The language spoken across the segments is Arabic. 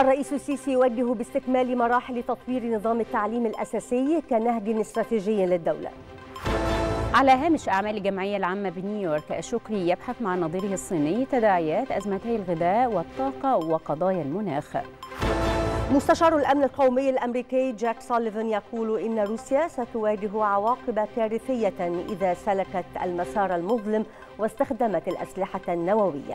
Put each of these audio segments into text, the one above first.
الرئيس السيسي يوجه باستكمال مراحل تطوير نظام التعليم الأساسي كنهج استراتيجي للدولة على هامش أعمال الجمعية العامة بنيويورك شكري يبحث مع نظيره الصيني تداعيات أزمتي الغذاء والطاقة وقضايا المناخ مستشار الأمن القومي الأمريكي جاك سوليفان يقول إن روسيا ستواجه عواقب كارثية إذا سلكت المسار المظلم واستخدمت الأسلحة النووية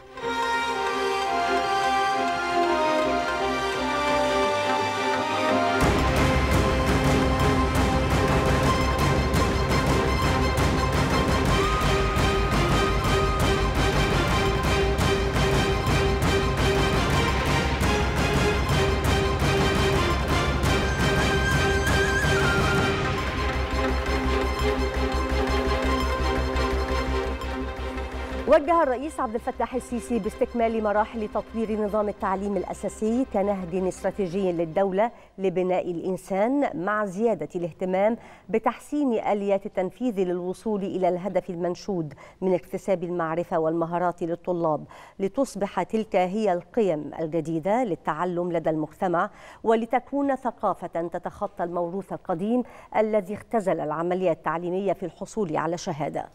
وجه الرئيس عبد الفتاح السيسي باستكمال مراحل تطوير نظام التعليم الأساسي كنهج استراتيجي للدولة لبناء الإنسان مع زيادة الاهتمام بتحسين آليات التنفيذ للوصول إلى الهدف المنشود من اكتساب المعرفة والمهارات للطلاب لتصبح تلك هي القيم الجديدة للتعلم لدى المجتمع ولتكون ثقافة تتخطى الموروث القديم الذي اختزل العملية التعليمية في الحصول على شهادة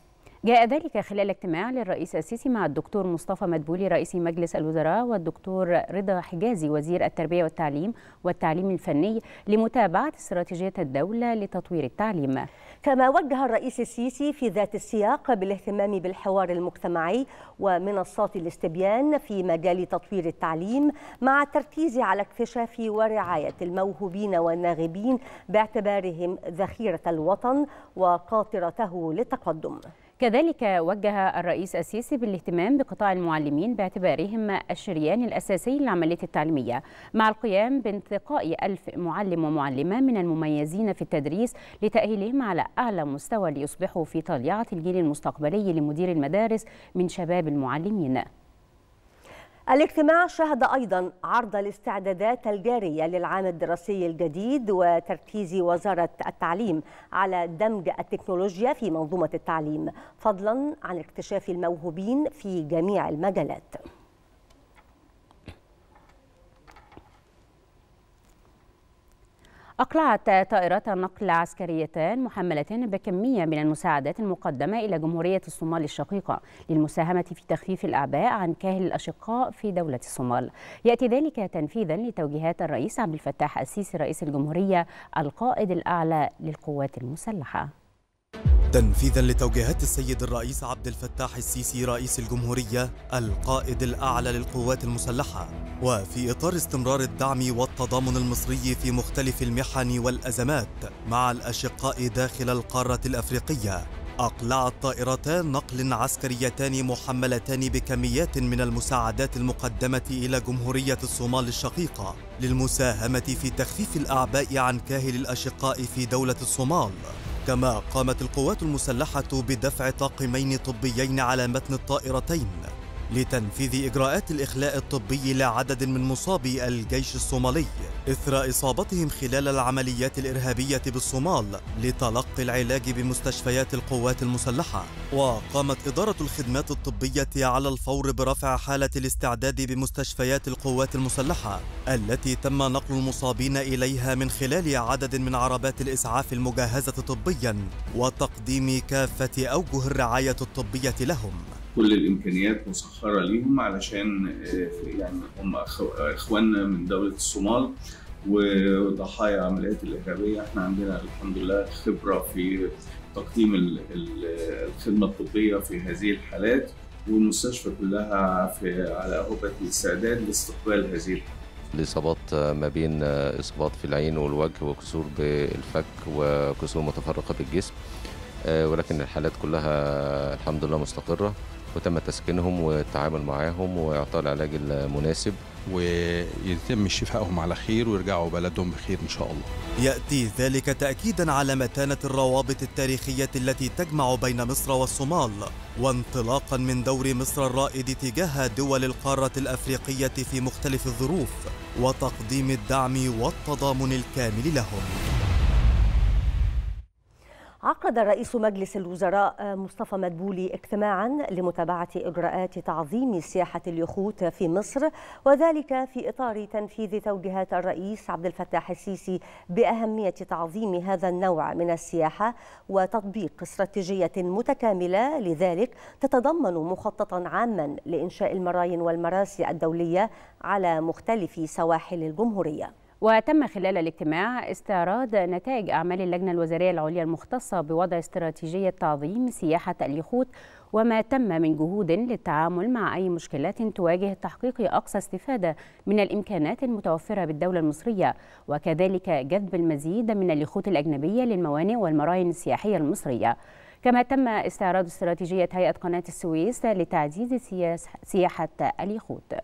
جاء ذلك خلال اجتماع للرئيس السيسي مع الدكتور مصطفى مدبولي رئيس مجلس الوزراء والدكتور رضا حجازي وزير التربية والتعليم والتعليم الفني لمتابعة استراتيجية الدولة لتطوير التعليم كما وجه الرئيس السيسي في ذات السياق بالاهتمام بالحوار المجتمعي ومنصات الاستبيان في مجال تطوير التعليم مع التركيز على اكتشاف ورعاية الموهوبين والناغبين باعتبارهم ذخيرة الوطن وقاطرته للتقدم كذلك وجه الرئيس السيسي بالاهتمام بقطاع المعلمين باعتبارهم الشريان الأساسي للعملية التعليمية مع القيام بانتقاء ألف معلم ومعلمة من المميزين في التدريس لتأهيلهم على أعلى مستوى ليصبحوا في طليعة الجيل المستقبلي لمدير المدارس من شباب المعلمين الاجتماع شهد أيضا عرض الاستعدادات الجارية للعام الدراسي الجديد وتركيز وزارة التعليم على دمج التكنولوجيا في منظومة التعليم فضلا عن اكتشاف الموهوبين في جميع المجالات أقلعت طائرات نقل عسكريتان محملتان بكمية من المساعدات المقدمة إلى جمهورية الصومال الشقيقة للمساهمة في تخفيف الأعباء عن كاهل الأشقاء في دولة الصومال يأتي ذلك تنفيذا لتوجيهات الرئيس عبد الفتاح السيسي رئيس الجمهورية القائد الأعلى للقوات المسلحة تنفيذا لتوجيهات السيد الرئيس عبد الفتاح السيسي رئيس الجمهورية القائد الأعلى للقوات المسلحة وفي إطار استمرار الدعم والتضامن المصري في مختلف المحن والأزمات مع الأشقاء داخل القارة الأفريقية أقلعت طائرتان نقل عسكريتان محملتان بكميات من المساعدات المقدمة إلى جمهورية الصومال الشقيقة للمساهمة في تخفيف الأعباء عن كاهل الأشقاء في دولة الصومال كما قامت القوات المسلحة بدفع طاقمين طبيين على متن الطائرتين لتنفيذ إجراءات الإخلاء الطبي لعدد من مصابي الجيش الصومالي إثر إصابتهم خلال العمليات الإرهابية بالصومال لتلقي العلاج بمستشفيات القوات المسلحة وقامت إدارة الخدمات الطبية على الفور برفع حالة الاستعداد بمستشفيات القوات المسلحة التي تم نقل المصابين إليها من خلال عدد من عربات الإسعاف المجهزة طبيا وتقديم كافة أوجه الرعاية الطبية لهم كل الامكانيات مسخره ليهم علشان آه، يعني هم اخواننا من دوله الصومال وضحايا عمليات الارهابيه احنا عندنا الحمد لله خبره في تقديم الخدمه الطبيه في هذه الحالات والمستشفى كلها في على هبه الاستعداد لاستقبال هذه الحالات. الإصابات ما بين آه، إصابات في العين والوجه وكسور بالفك وكسور متفرقة بالجسم آه، ولكن الحالات كلها الحمد لله مستقرة وتم تسكينهم والتعامل معاهم واعطاء العلاج المناسب ويتم شفائهم على خير ويرجعوا بلدهم بخير ان شاء الله. ياتي ذلك تاكيدا على متانه الروابط التاريخيه التي تجمع بين مصر والصومال وانطلاقا من دور مصر الرائد تجاه دول القاره الافريقيه في مختلف الظروف وتقديم الدعم والتضامن الكامل لهم. عقد رئيس مجلس الوزراء آه، مصطفى مدبولي اجتماعا لمتابعة إجراءات تعظيم سياحة اليخوت في مصر وذلك في إطار تنفيذ توجيهات الرئيس عبد الفتاح السيسي بأهمية تعظيم هذا النوع من السياحة وتطبيق استراتيجية متكاملة لذلك تتضمن مخططا عاما لإنشاء المراين والمراسي الدولية على مختلف سواحل الجمهورية وتم خلال الاجتماع استعراض نتائج أعمال اللجنة الوزارية العليا المختصة بوضع استراتيجية تعظيم سياحة اليخوت وما تم من جهود للتعامل مع أي مشكلات تواجه تحقيق أقصى استفادة من الإمكانات المتوفرة بالدولة المصرية وكذلك جذب المزيد من اليخوت الأجنبية للموانئ والمراين السياحية المصرية كما تم استعراض استراتيجية هيئة قناة السويس لتعزيز سياحة اليخوت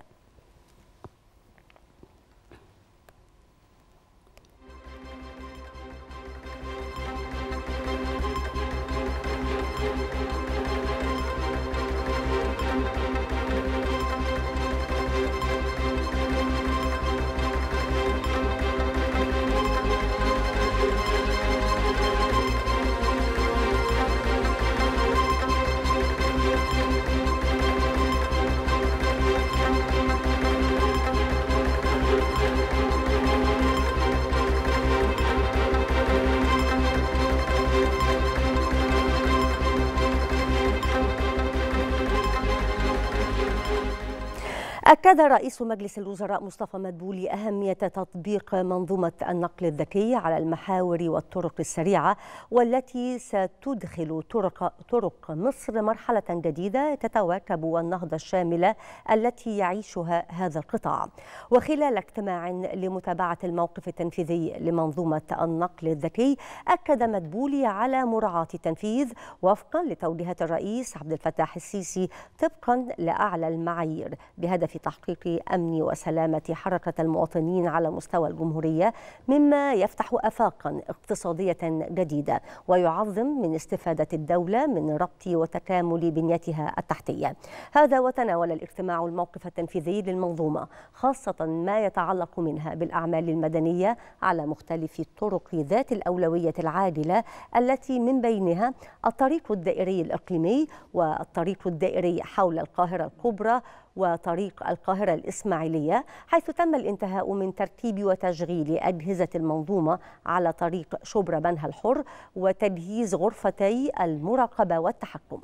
أكد رئيس مجلس الوزراء مصطفى مدبولي أهمية تطبيق منظومة النقل الذكي على المحاور والطرق السريعة والتي ستدخل طرق, طرق مصر مرحلة جديدة تتواكب النهضة الشاملة التي يعيشها هذا القطاع وخلال اجتماع لمتابعة الموقف التنفيذي لمنظومة النقل الذكي أكد مدبولي على مراعاة التنفيذ وفقا لتوجيهات الرئيس عبد الفتاح السيسي طبقا لأعلى المعايير بهدف تحقيق أمن وسلامة حركة المواطنين على مستوى الجمهورية مما يفتح آفاقا اقتصادية جديدة ويعظم من استفادة الدولة من ربط وتكامل بنيتها التحتية هذا وتناول الاجتماع الموقف التنفيذي للمنظومة خاصة ما يتعلق منها بالأعمال المدنية على مختلف الطرق ذات الأولوية العاجلة التي من بينها الطريق الدائري الإقليمي والطريق الدائري حول القاهرة الكبرى وطريق القاهرة الإسماعيلية حيث تم الانتهاء من ترتيب وتشغيل أجهزة المنظومة على طريق شبرا بنها الحر وتجهيز غرفتي المراقبة والتحكم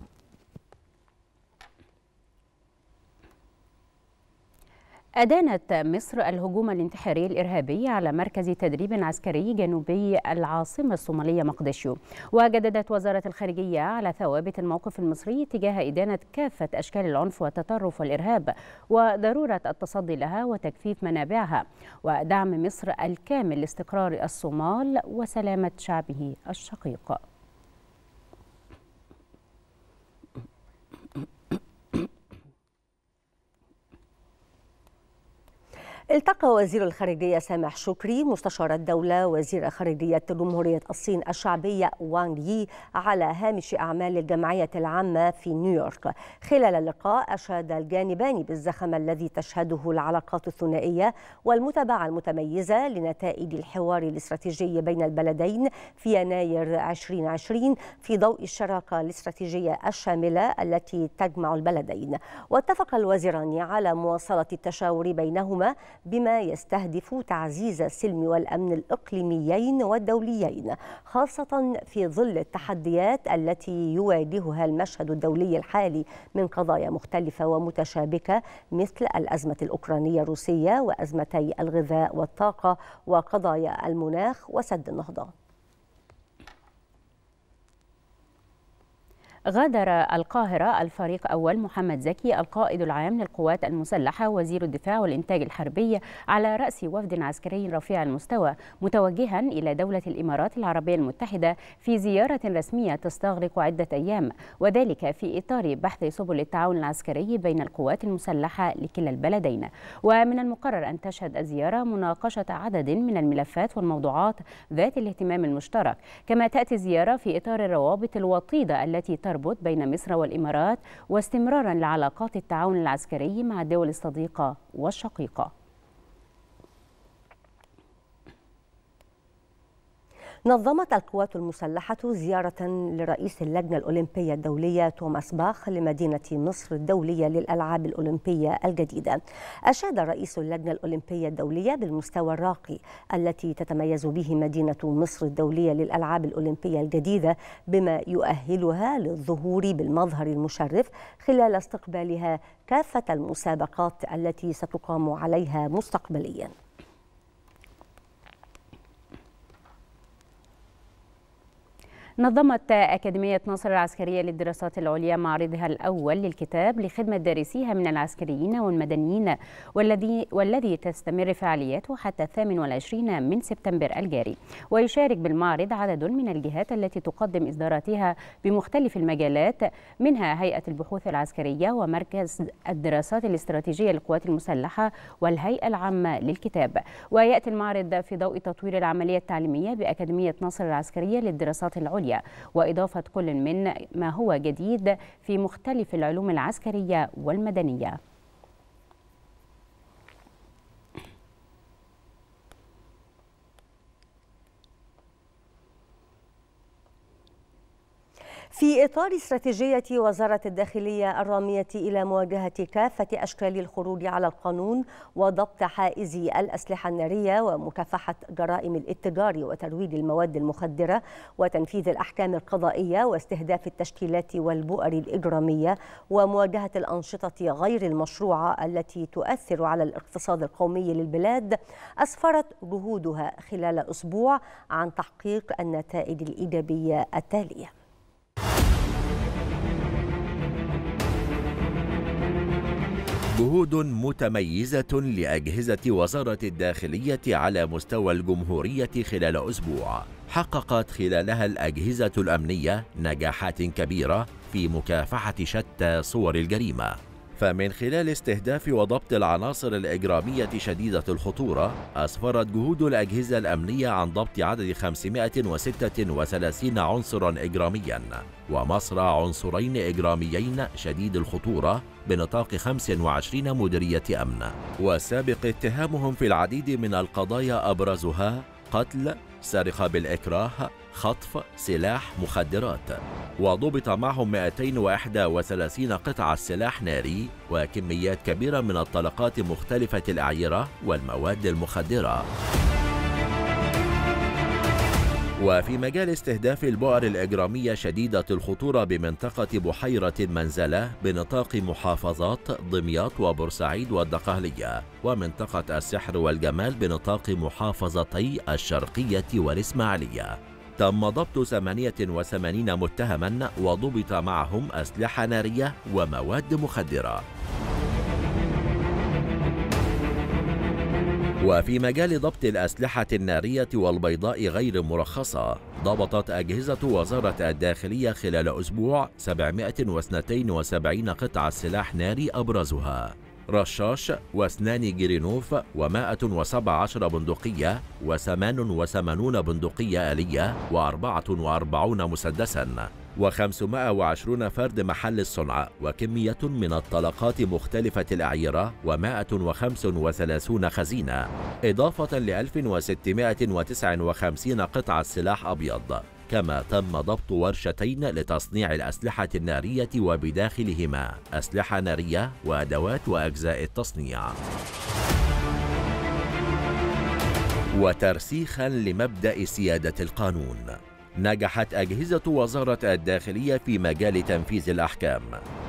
أدانت مصر الهجوم الانتحاري الإرهابي على مركز تدريب عسكري جنوبي العاصمة الصومالية مقدشو وجددت وزارة الخارجية على ثوابت الموقف المصري تجاه إدانة كافة أشكال العنف والتطرف والإرهاب وضرورة التصدي لها وتجفيف منابعها ودعم مصر الكامل لاستقرار الصومال وسلامة شعبه الشقيق التقى وزير الخارجية سامح شكري مستشار الدولة وزير خارجية جمهورية الصين الشعبية وانغ يي على هامش أعمال الجمعية العامة في نيويورك خلال اللقاء أشاد الجانبان بالزخم الذي تشهده العلاقات الثنائية والمتابعة المتميزة لنتائج الحوار الاستراتيجي بين البلدين في يناير 2020 في ضوء الشراكة الاستراتيجية الشاملة التي تجمع البلدين واتفق الوزيران على مواصلة التشاور بينهما بما يستهدف تعزيز السلم والأمن الإقليميين والدوليين خاصة في ظل التحديات التي يواجهها المشهد الدولي الحالي من قضايا مختلفة ومتشابكة مثل الأزمة الأوكرانية الروسية وأزمتي الغذاء والطاقة وقضايا المناخ وسد النهضة غادر القاهرة الفريق أول محمد زكي القائد العام للقوات المسلحة وزير الدفاع والإنتاج الحربي على رأس وفد عسكري رفيع المستوى متوجها إلى دولة الإمارات العربية المتحدة في زيارة رسمية تستغرق عدة أيام وذلك في إطار بحث سبل التعاون العسكري بين القوات المسلحة لكلا البلدين ومن المقرر أن تشهد الزيارة مناقشة عدد من الملفات والموضوعات ذات الاهتمام المشترك كما تأتي الزيارة في إطار الروابط الوطيدة التي تربط تربط بين مصر والإمارات واستمرارا لعلاقات التعاون العسكري مع الدول الصديقة والشقيقة نظمت القوات المسلحة زيارة لرئيس اللجنة الأولمبية الدولية توماس باخ لمدينة مصر الدولية للألعاب الأولمبية الجديدة أشاد رئيس اللجنة الأولمبية الدولية بالمستوى الراقي التي تتميز به مدينة مصر الدولية للألعاب الأولمبية الجديدة بما يؤهلها للظهور بالمظهر المشرف خلال استقبالها كافة المسابقات التي ستقام عليها مستقبلياً نظمت أكاديمية ناصر العسكرية للدراسات العليا معرضها الأول للكتاب لخدمة دارسيها من العسكريين والمدنيين والذي والذي تستمر فعالياته حتى 28 من سبتمبر الجاري ويشارك بالمعرض عدد من الجهات التي تقدم إصداراتها بمختلف المجالات منها هيئة البحوث العسكرية ومركز الدراسات الاستراتيجية للقوات المسلحة والهيئة العامة للكتاب ويأتي المعرض في ضوء تطوير العملية التعليمية بأكاديمية ناصر العسكرية للدراسات العليا العسكرية وإضافة كل من ما هو جديد في مختلف العلوم العسكرية والمدنية في إطار استراتيجية وزارة الداخلية الرامية إلى مواجهة كافة أشكال الخروج على القانون وضبط حائز الأسلحة النارية ومكافحة جرائم الاتجار وترويج المواد المخدرة وتنفيذ الأحكام القضائية واستهداف التشكيلات والبؤر الإجرامية ومواجهة الأنشطة غير المشروعة التي تؤثر على الاقتصاد القومي للبلاد أسفرت جهودها خلال أسبوع عن تحقيق النتائج الإيجابية التالية جهود متميزة لأجهزة وزارة الداخلية على مستوى الجمهورية خلال أسبوع حققت خلالها الأجهزة الأمنية نجاحات كبيرة في مكافحة شتى صور الجريمة فمن خلال استهداف وضبط العناصر الإجرامية شديدة الخطورة أسفرت جهود الأجهزة الأمنية عن ضبط عدد 536 عنصرا إجراميا ومصر عنصرين إجراميين شديد الخطورة بنطاق 25 مديرية أمن وسابق اتهامهم في العديد من القضايا أبرزها قتل، سرقة بالإكراه، خطف، سلاح، مخدرات وضبط معهم 231 قطعة سلاح ناري وكميات كبيرة من الطلقات مختلفة الأعيرة والمواد المخدرة وفي مجال استهداف البؤر الإجرامية شديدة الخطورة بمنطقة بحيرة المنزلة بنطاق محافظات دمياط وبورسعيد والدقهلية ومنطقة السحر والجمال بنطاق محافظتي الشرقية والإسماعيلية تم ضبط 88 متهما وضبط معهم أسلحة نارية ومواد مخدرة وفي مجال ضبط الأسلحة النارية والبيضاء غير مرخصة ضبطت أجهزة وزارة الداخلية خلال أسبوع 772 قطعة سلاح ناري أبرزها رشاش واثنان جرينوف و117 بندقية و88 بندقية آلية و44 مسدساً و520 فرد محل الصنع وكمية من الطلقات مختلفة الأعيرة و135 خزينة إضافة ل 1659 قطعة سلاح أبيض كما تم ضبط ورشتين لتصنيع الأسلحة النارية وبداخلهما أسلحة نارية وأدوات وأجزاء التصنيع وترسيخا لمبدأ سيادة القانون نجحت أجهزة وزارة الداخلية في مجال تنفيذ الأحكام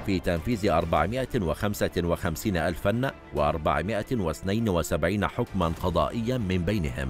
في تنفيذ 455 ألفا و472 حكما قضائيا من بينهم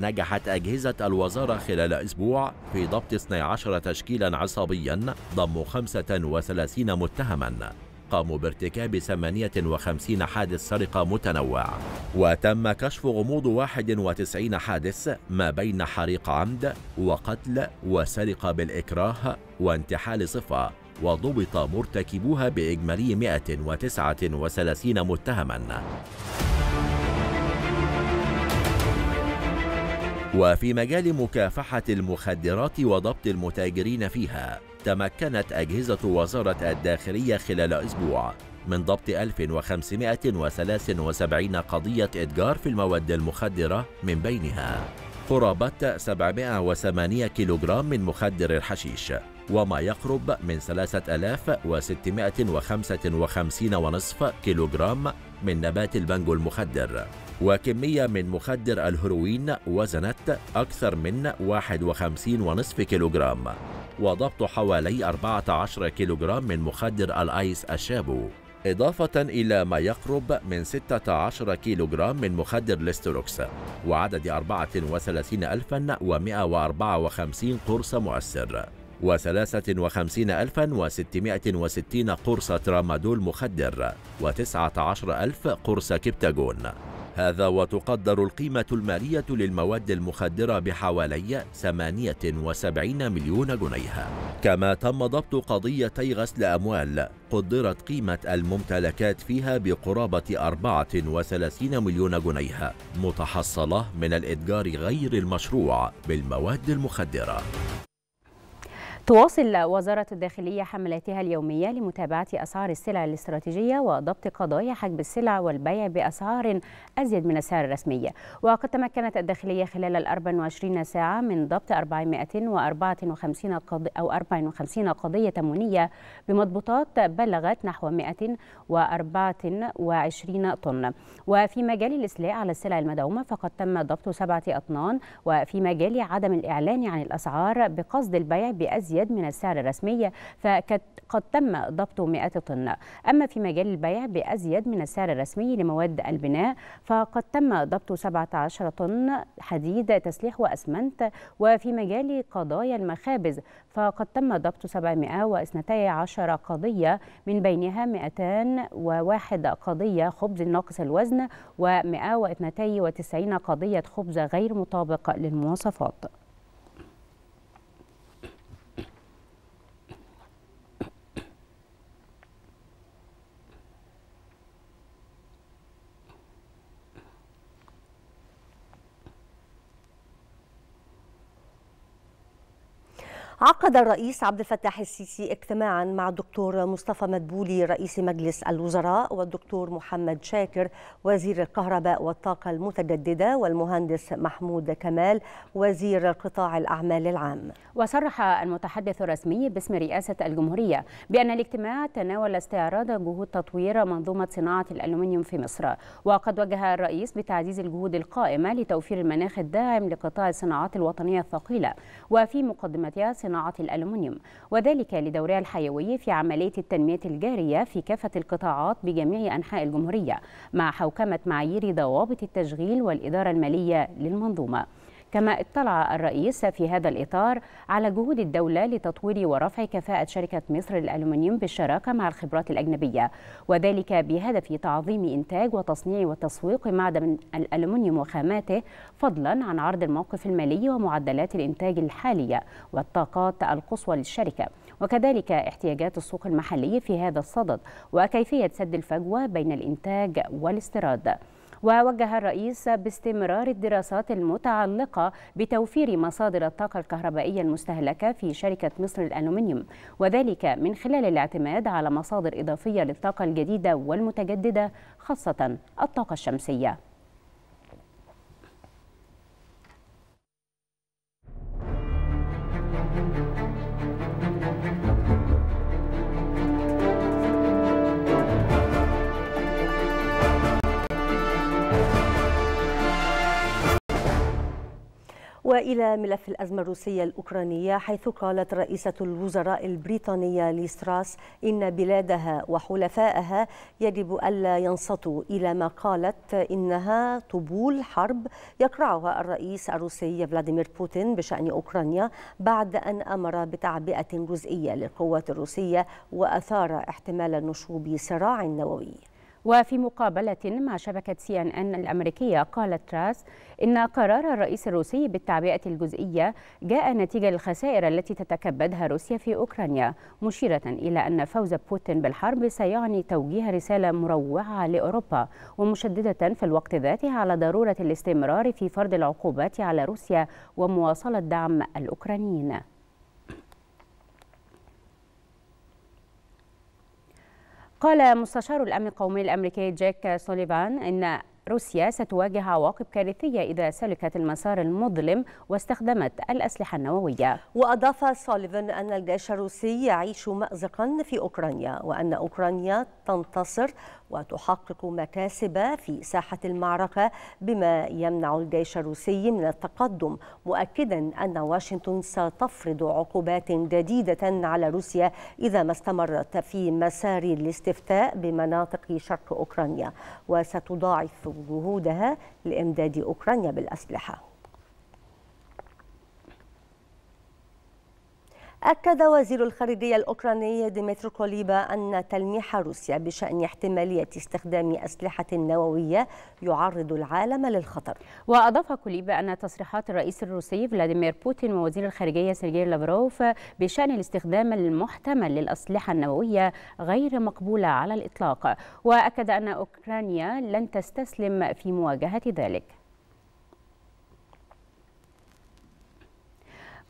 نجحت أجهزة الوزارة خلال أسبوع في ضبط 12 تشكيلا عصابيا ضموا 35 متهما قاموا بارتكاب 58 حادث سرقة متنوع وتم كشف غموض 91 حادث ما بين حريق عمد وقتل وسرقة بالإكراه وانتحال صفة وضبط مرتكبوها بإجمالي 139 متهما وفي مجال مكافحة المخدرات وضبط المتاجرين فيها تمكنت أجهزة وزارة الداخلية خلال أسبوع من ضبط 1573 قضية إتجار في المواد المخدرة من بينها قرابة 708 كيلوغرام من مخدر الحشيش وما يقرب من 3655 ونصف كيلوغرام من نبات البنجو المخدر وكمية من مخدر الهروين وزنت أكثر من 51.5 كيلوغرام وضبط حوالي 14 كيلوغرام من مخدر الأيس الشابو إضافة إلى ما يقرب من 16 كيلوغرام من مخدر ليستروكس وعدد 34154 قرص مؤثر و53660 قرص ترامادول مخدر و19000 قرص كبتاجون هذا وتقدر القيمة المالية للمواد المخدرة بحوالي 78 مليون جنيه كما تم ضبط قضيتي غسل أموال قدرت قيمة الممتلكات فيها بقرابة 34 مليون جنيه متحصلة من الإتجار غير المشروع بالمواد المخدرة تواصل وزارة الداخلية حملاتها اليومية لمتابعة أسعار السلع الاستراتيجية وضبط قضايا حجب السلع والبيع بأسعار أزيد من السعر الرسمي وقد تمكنت الداخلية خلال ال 24 ساعة من ضبط 454 قضية أو 54 قضية تمونية بمضبوطات بلغت نحو 124 طن وفي مجال الإسلاء على السلع المدعومة فقد تم ضبط سبعة أطنان وفي مجال عدم الإعلان عن الأسعار بقصد البيع بأزيد ازيد من السعر الرسمي فقد تم ضبط 100 طن اما في مجال البيع بازيد من السعر الرسمي لمواد البناء فقد تم ضبط 17 طن حديد تسليح واسمنت وفي مجال قضايا المخابز فقد تم ضبط 712 قضيه من بينها 201 قضيه خبز ناقص الوزن و 192 قضيه خبز غير مطابق للمواصفات عقد الرئيس عبد الفتاح السيسي اجتماعا مع الدكتور مصطفى مدبولي رئيس مجلس الوزراء والدكتور محمد شاكر وزير الكهرباء والطاقة المتجددة والمهندس محمود كمال وزير قطاع الأعمال العام وصرح المتحدث الرسمي باسم رئاسة الجمهورية بأن الاجتماع تناول استعراض جهود تطوير منظومة صناعة الألومنيوم في مصر وقد وجه الرئيس بتعزيز الجهود القائمة لتوفير المناخ الداعم لقطاع الصناعات الوطنية الثقيلة وفي مقدمتها صناعة الألمنيوم وذلك لدورها الحيوي في عملية التنمية الجارية في كافة القطاعات بجميع أنحاء الجمهورية مع حوكمة معايير ضوابط التشغيل والإدارة المالية للمنظومة كما اطلع الرئيس في هذا الإطار على جهود الدولة لتطوير ورفع كفاءة شركة مصر للألومنيوم بالشراكة مع الخبرات الأجنبية وذلك بهدف تعظيم إنتاج وتصنيع وتسويق معدن الألومنيوم وخاماته فضلا عن عرض الموقف المالي ومعدلات الإنتاج الحالية والطاقات القصوى للشركة وكذلك احتياجات السوق المحلي في هذا الصدد وكيفية سد الفجوة بين الإنتاج والاستيراد ووجه الرئيس باستمرار الدراسات المتعلقة بتوفير مصادر الطاقة الكهربائية المستهلكة في شركة مصر الألومنيوم وذلك من خلال الاعتماد على مصادر إضافية للطاقة الجديدة والمتجددة خاصة الطاقة الشمسية وإلى ملف الأزمة الروسية الأوكرانية حيث قالت رئيسة الوزراء البريطانية ليستراس إن بلادها وحلفائها يجب ألا ينصتوا إلى ما قالت إنها طبول حرب يقرعها الرئيس الروسي فلاديمير بوتين بشأن أوكرانيا بعد أن أمر بتعبئة جزئية للقوات الروسية وأثار احتمال نشوب صراع نووي وفي مقابلة مع شبكة سي ان ان الأمريكية قالت تراس إن قرار الرئيس الروسي بالتعبئة الجزئية جاء نتيجة للخسائر التي تتكبدها روسيا في أوكرانيا مشيرة إلى أن فوز بوتين بالحرب سيعني توجيه رسالة مروعة لأوروبا ومشددة في الوقت ذاته على ضرورة الاستمرار في فرض العقوبات على روسيا ومواصلة دعم الأوكرانيين قال مستشار الأمن القومي الأمريكي جاك سوليفان إن روسيا ستواجه عواقب كارثية إذا سلكت المسار المظلم واستخدمت الأسلحة النووية وأضاف سوليفان أن الجيش الروسي يعيش مأزقا في أوكرانيا وأن أوكرانيا تنتصر وتحقق مكاسب في ساحة المعركة بما يمنع الجيش الروسي من التقدم مؤكدا أن واشنطن ستفرض عقوبات جديدة على روسيا إذا ما استمرت في مسار الاستفتاء بمناطق شرق أوكرانيا وستضاعف جهودها لإمداد أوكرانيا بالأسلحة أكد وزير الخارجية الأوكراني ديمترو كوليبا أن تلميح روسيا بشأن احتمالية استخدام أسلحة نووية يعرض العالم للخطر وأضاف كوليبا أن تصريحات الرئيس الروسي فلاديمير بوتين ووزير الخارجية سيرجي لافروف بشأن الاستخدام المحتمل للأسلحة النووية غير مقبولة على الإطلاق وأكد أن أوكرانيا لن تستسلم في مواجهة ذلك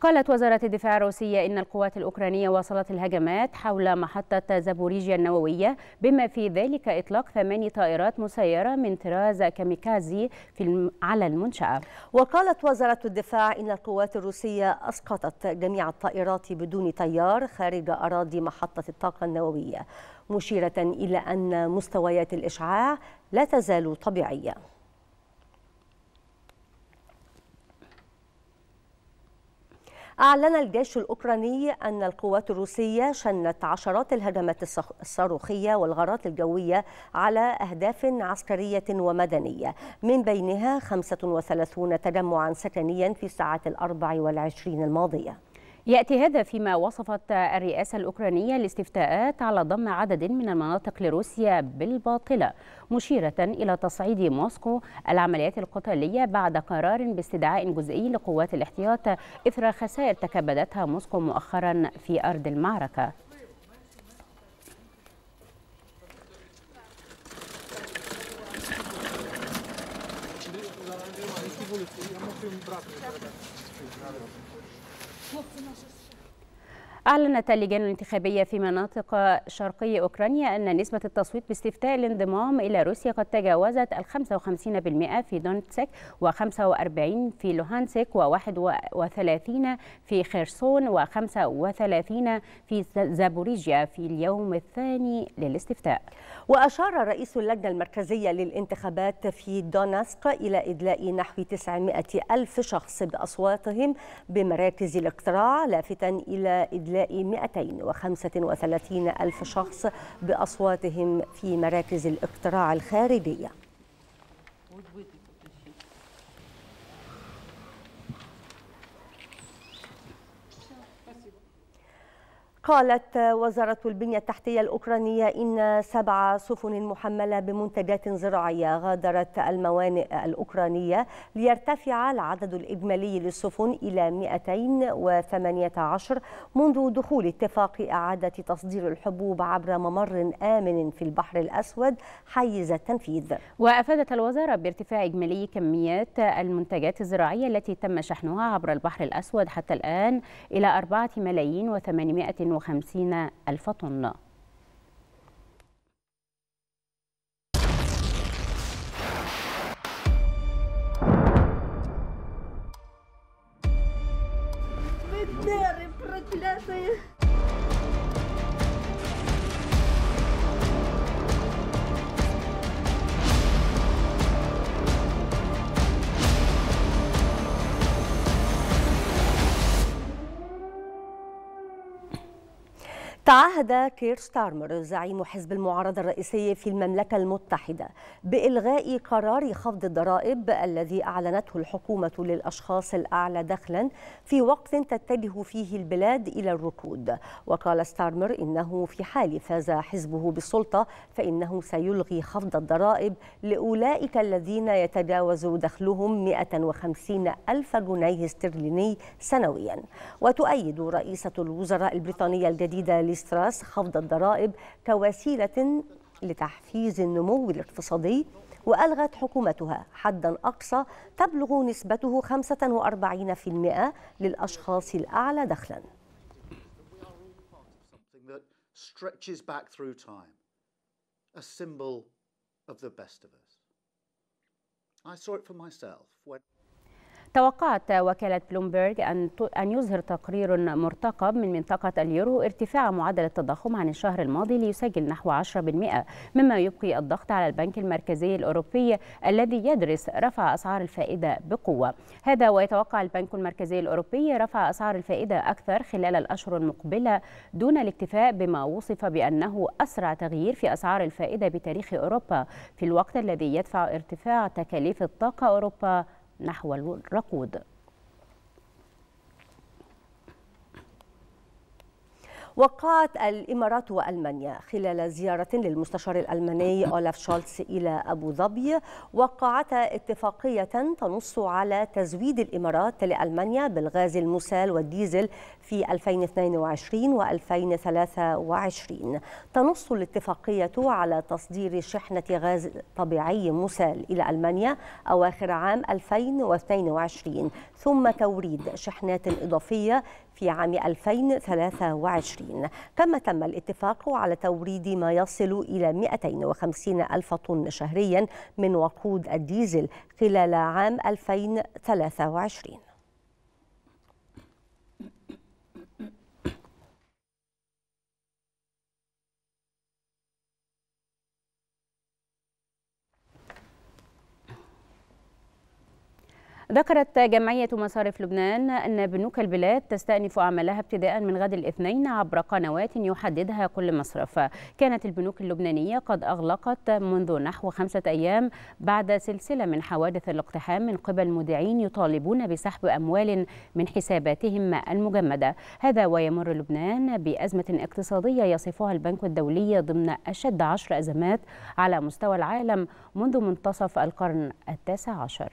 قالت وزارة الدفاع الروسية إن القوات الأوكرانية واصلت الهجمات حول محطة زابوريجيا النووية بما في ذلك إطلاق ثماني طائرات مسيرة من طراز كاميكازي في الم... على المنشأة وقالت وزارة الدفاع إن القوات الروسية أسقطت جميع الطائرات بدون طيار خارج أراضي محطة الطاقة النووية مشيرة إلى أن مستويات الإشعاع لا تزال طبيعية أعلن الجيش الأوكراني أن القوات الروسية شنت عشرات الهجمات الصاروخية والغارات الجوية على أهداف عسكرية ومدنية من بينها 35 تجمعا سكنيا في الساعات الأربع والعشرين الماضية يأتي هذا فيما وصفت الرئاسة الأوكرانية الاستفتاءات على ضم عدد من المناطق لروسيا بالباطلة مشيرة إلى تصعيد موسكو العمليات القتالية بعد قرار باستدعاء جزئي لقوات الاحتياط إثر خسائر تكبدتها موسكو مؤخرا في أرض المعركة Продолжение следует... أعلنت اللجان الانتخابية في مناطق شرقي أوكرانيا أن نسبة التصويت باستفتاء الانضمام إلى روسيا قد تجاوزت ال 55% في دونتسك و45 في لوهانسك و31 في خيرسون و35 في زابوريجيا في اليوم الثاني للاستفتاء. وأشار رئيس اللجنة المركزية للانتخابات في دونسك إلى إدلاء نحو 900 ألف شخص بأصواتهم بمراكز الاقتراع لافتا إلى إدلاء 235 ألف شخص بأصواتهم في مراكز الاقتراع الخارجية قالت وزارة البنية التحتية الأوكرانية إن سبع سفن محملة بمنتجات زراعية غادرت الموانئ الأوكرانية ليرتفع العدد الإجمالي للسفن إلى 218 منذ دخول اتفاق إعادة تصدير الحبوب عبر ممر آمن في البحر الأسود حيز التنفيذ وأفادت الوزارة بارتفاع إجمالي كميات المنتجات الزراعية التي تم شحنها عبر البحر الأسود حتى الآن إلى 4 ملايين و800 250 ألف طن Бедеры проклятые! تعهد كير ستارمر زعيم حزب المعارضة الرئيسي في المملكة المتحدة بإلغاء قرار خفض الضرائب الذي أعلنته الحكومة للأشخاص الأعلى دخلا في وقت تتجه فيه البلاد إلى الركود وقال ستارمر إنه في حال فاز حزبه بالسلطة فإنه سيلغي خفض الضرائب لأولئك الذين يتجاوز دخلهم 150 ألف جنيه استرليني سنويا وتؤيد رئيسة الوزراء البريطانية الجديدة ستراس خفض الضرائب كوسيلة لتحفيز النمو الاقتصادي وألغت حكومتها حدا أقصى تبلغ نسبته 45% للأشخاص الأعلى دخلاً stretches back through time, a symbol of the best of us. I saw it for myself when. توقعت وكالة بلومبرج أن أن يظهر تقرير مرتقب من منطقة اليورو ارتفاع معدل التضخم عن الشهر الماضي ليسجل نحو 10% مما يبقي الضغط على البنك المركزي الأوروبي الذي يدرس رفع أسعار الفائدة بقوة هذا ويتوقع البنك المركزي الأوروبي رفع أسعار الفائدة أكثر خلال الأشهر المقبلة دون الاكتفاء بما وصف بأنه أسرع تغيير في أسعار الفائدة بتاريخ أوروبا في الوقت الذي يدفع ارتفاع تكاليف الطاقة أوروبا نحو الركود وقعت الإمارات وألمانيا خلال زيارة للمستشار الألماني أولاف شولتز إلى أبو ظبي وقعتا اتفاقية تنص على تزويد الإمارات لألمانيا بالغاز المسال والديزل في 2022 و 2023 تنص الاتفاقية على تصدير شحنة غاز طبيعي مسال إلى ألمانيا أواخر عام 2022 ثم توريد شحنات إضافية في عام 2023 كما تم الاتفاق على توريد ما يصل إلى 250 ألف طن شهريا من وقود الديزل خلال عام 2023 ذكرت جمعية مصارف لبنان أن بنوك البلاد تستأنف عملها ابتداء من غد الاثنين عبر قنوات يحددها كل مصرف كانت البنوك اللبنانية قد أغلقت منذ نحو خمسة أيام بعد سلسلة من حوادث الاقتحام من قبل مودعين يطالبون بسحب أموال من حساباتهم المجمدة هذا ويمر لبنان بأزمة اقتصادية يصفها البنك الدولي ضمن أشد عشر أزمات على مستوى العالم منذ منتصف القرن التاسع عشر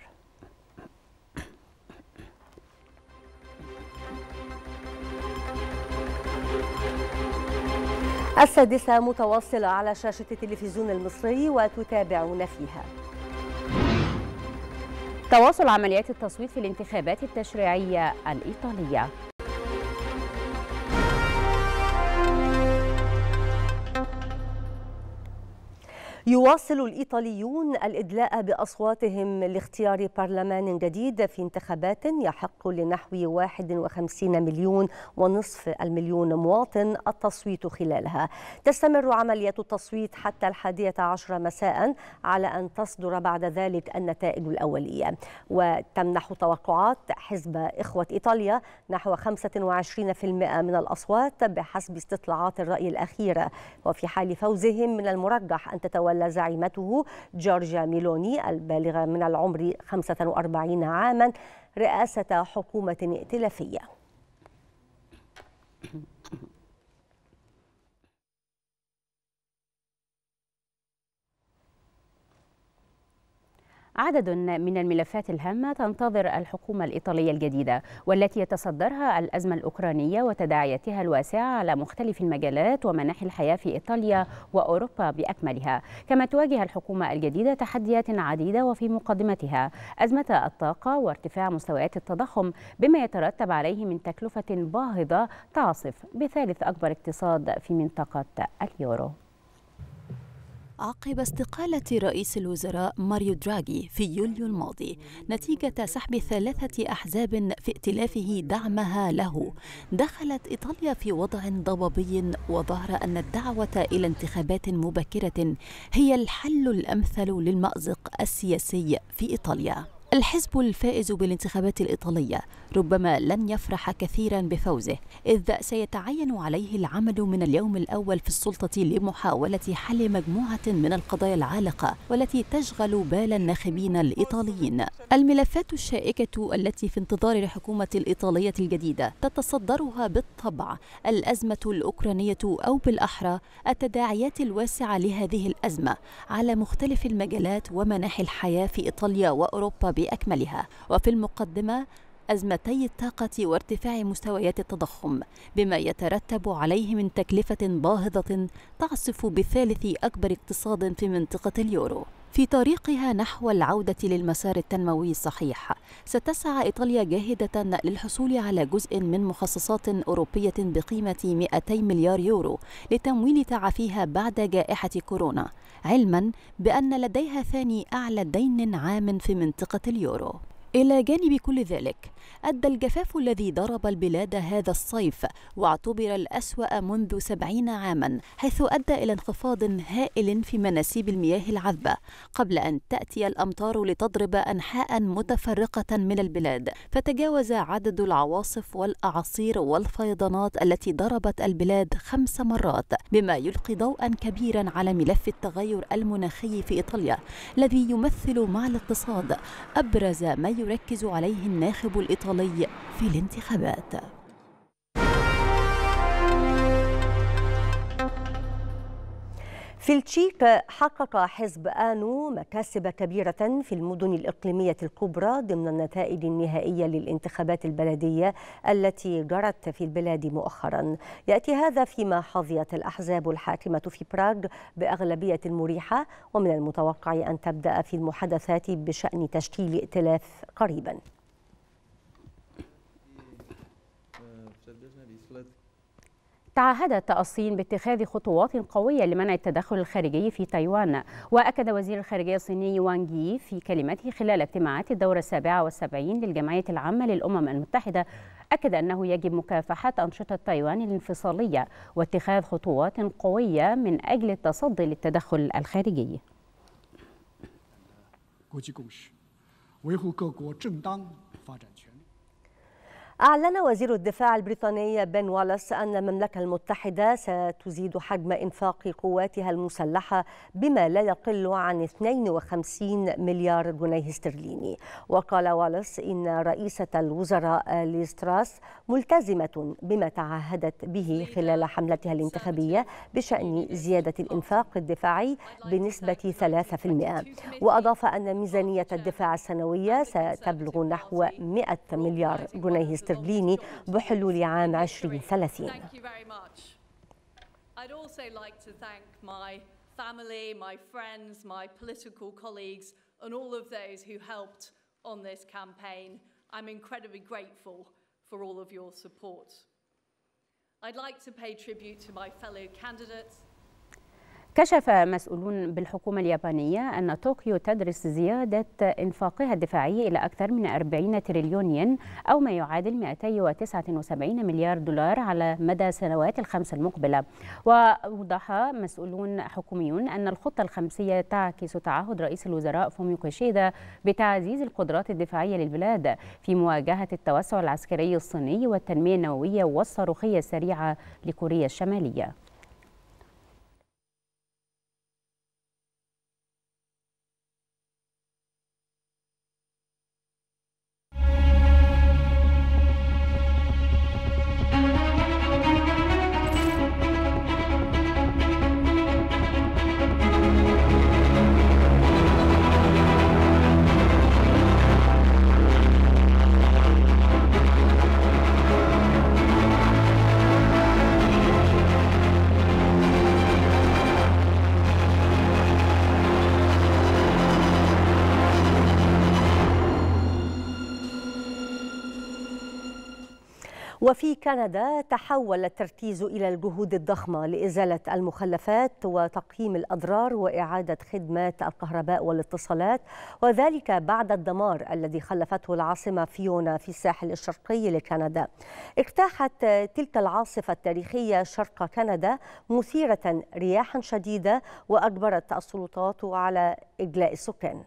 السادسة متواصلة على شاشة التلفزيون المصري وتتابعون فيها تواصل عمليات التصويت في الانتخابات التشريعية الإيطالية يواصل الإيطاليون الإدلاء بأصواتهم لاختيار برلمان جديد في انتخابات يحق لنحو 51 مليون ونصف المليون مواطن التصويت خلالها تستمر عملية التصويت حتى الحادية عشر مساء على أن تصدر بعد ذلك النتائج الأولية وتمنح توقعات حزب إخوة إيطاليا نحو 25% من الأصوات بحسب استطلاعات الرأي الأخيرة وفي حال فوزهم من المرجح أن تتولى تتولى زعيمته جورجيا ميلوني البالغة من العمر 45 عاما رئاسة حكومة ائتلافية. عدد من الملفات الهامة تنتظر الحكومة الإيطالية الجديدة والتي يتصدرها الأزمة الأوكرانية وتداعياتها الواسعة على مختلف المجالات ومناحي الحياة في إيطاليا وأوروبا بأكملها كما تواجه الحكومة الجديدة تحديات عديدة وفي مقدمتها أزمة الطاقة وارتفاع مستويات التضخم بما يترتب عليه من تكلفة باهظة تعصف بثالث أكبر اقتصاد في منطقة اليورو عقب استقالة رئيس الوزراء ماريو دراغي في يوليو الماضي نتيجة سحب ثلاثة أحزاب في ائتلافه دعمها له دخلت إيطاليا في وضع ضبابي وظهر أن الدعوة إلى انتخابات مبكرة هي الحل الأمثل للمأزق السياسي في إيطاليا الحزب الفائز بالانتخابات الإيطالية ربما لن يفرح كثيرا بفوزه إذ سيتعين عليه العمل من اليوم الأول في السلطة لمحاولة حل مجموعة من القضايا العالقة والتي تشغل بال الناخبين الإيطاليين الملفات الشائكة التي في انتظار الحكومة الإيطالية الجديدة تتصدرها بالطبع الأزمة الأوكرانية أو بالأحرى التداعيات الواسعة لهذه الأزمة على مختلف المجالات ومناحي الحياة في إيطاليا وأوروبا بأكملها وفي المقدمة أزمتي الطاقة وارتفاع مستويات التضخم بما يترتب عليه من تكلفة باهظة تعصف بثالث أكبر اقتصاد في منطقة اليورو في طريقها نحو العودة للمسار التنموي الصحيح ستسعى إيطاليا جاهدة للحصول على جزء من مخصصات أوروبية بقيمة 200 مليار يورو لتمويل تعافيها بعد جائحة كورونا علما بأن لديها ثاني أعلى دين عام في منطقة اليورو إلى جانب كل ذلك أدى الجفاف الذي ضرب البلاد هذا الصيف واعتبر الأسوأ منذ سبعين عاما حيث أدى إلى انخفاض هائل في مناسيب المياه العذبة قبل أن تأتي الأمطار لتضرب أنحاء متفرقة من البلاد فتجاوز عدد العواصف والأعاصير والفيضانات التي ضربت البلاد خمس مرات بما يلقي ضوءا كبيرا على ملف التغير المناخي في إيطاليا الذي يمثل مع الاقتصاد أبرز ما يركز عليه الناخب الإيطالي الإيطالي في الانتخابات في التشيك حقق حزب آنو مكاسب كبيرة في المدن الإقليمية الكبرى ضمن النتائج النهائية للانتخابات البلدية التي جرت في البلاد مؤخرا يأتي هذا فيما حظيت الأحزاب الحاكمة في براغ بأغلبية مريحة ومن المتوقع أن تبدأ في المحادثات بشأن تشكيل ائتلاف قريباً تعهدت الصين باتخاذ خطوات قوية لمنع التدخل الخارجي في تايوان وأكد وزير الخارجية الصيني وان يي في كلمته خلال اجتماعات الدورة السابعة والسبعين للجمعية العامة للأمم المتحدة أكد أنه يجب مكافحة أنشطة تايوان الانفصالية واتخاذ خطوات قوية من أجل التصدي للتدخل الخارجي أعلن وزير الدفاع البريطاني بن والاس أن المملكة المتحدة ستزيد حجم إنفاق قواتها المسلحة بما لا يقل عن 52 مليار جنيه استرليني وقال والاس إن رئيسة الوزراء ليستراس ملتزمة بما تعهدت به خلال حملتها الانتخابية بشأن زيادة الإنفاق الدفاعي بنسبة 3% وأضاف أن ميزانية الدفاع السنوية ستبلغ نحو 100 مليار جنيه استرليني استرليني بحلول عام 2030 I'd also like to thank my family, my friends, my political colleagues, and all of those who helped on this campaign. I'm incredibly grateful for all of your support. I'd like to pay tribute to my fellow candidates كشف مسؤولون بالحكومة اليابانية أن طوكيو تدرس زيادة إنفاقها الدفاعي إلى أكثر من 40 تريليون ين أو ما يعادل 279 مليار دولار على مدى السنوات الخمس المقبلة وأوضح مسؤولون حكوميون أن الخطة الخمسية تعكس تعهد رئيس الوزراء فوميو كوشيدا بتعزيز القدرات الدفاعية للبلاد في مواجهة التوسع العسكري الصيني والتنمية النووية والصاروخية السريعة لكوريا الشمالية في كندا تحول التركيز إلى الجهود الضخمة لإزالة المخلفات وتقييم الأضرار وإعادة خدمات الكهرباء والاتصالات وذلك بعد الدمار الذي خلفته العاصمة فيونا في الساحل الشرقي لكندا اجتاحت تلك العاصفة التاريخية شرق كندا مثيرة رياحا شديدة وأجبرت السلطات على إجلاء السكان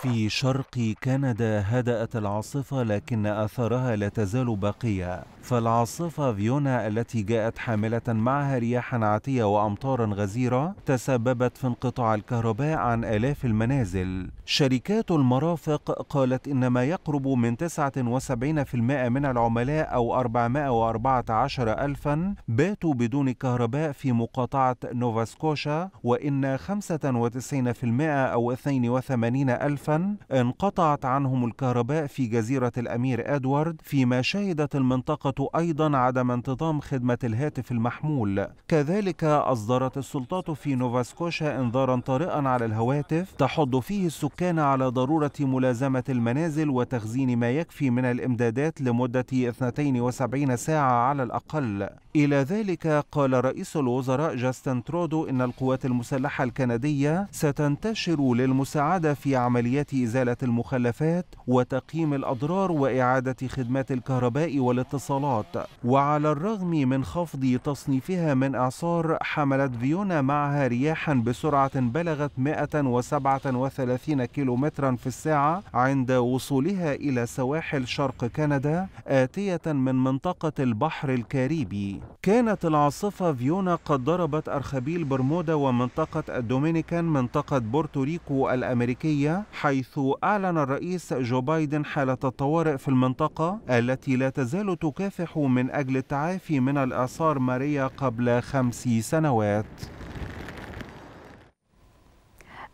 في شرق كندا هدأت العاصفة لكن آثارها لا تزال باقية فالعاصفة فيونا التي جاءت حاملة معها رياحا عاتية وأمطارا غزيرة تسببت في انقطاع الكهرباء عن آلاف المنازل شركات المرافق قالت إن ما يقرب من 79% من العملاء أو 414 ألفا باتوا بدون كهرباء في مقاطعة نوفا سكوشا وإن 95% أو 82 ألفا انقطعت عنهم الكهرباء في جزيرة الأمير أدوارد فيما شهدت المنطقة أيضا عدم انتظام خدمة الهاتف المحمول كذلك أصدرت السلطات في نوفاسكوشا إنذارا طارئا على الهواتف تحض فيه السكان على ضرورة ملازمة المنازل وتخزين ما يكفي من الإمدادات لمدة 72 ساعة على الأقل إلى ذلك قال رئيس الوزراء جاستن ترودو إن القوات المسلحة الكندية ستنتشر للمساعدة في عمليات إزالة المخلفات وتقييم الأضرار وإعادة خدمات الكهرباء والاتصالات الاتصالات وعلى الرغم من خفض تصنيفها من إعصار حملت فيونا معها رياحا بسرعة بلغت 137 كيلومترا في الساعة عند وصولها إلى سواحل شرق كندا آتية من منطقة البحر الكاريبي كانت العاصفة فيونا قد ضربت أرخبيل برمودا ومنطقة الدومينيكان منطقة بورتوريكو الأمريكية حيث أعلن الرئيس جو بايدن حالة الطوارئ في المنطقة التي لا تزال تكافئ يكافح من أجل التعافي من الإعصار ماريا قبل خمس سنوات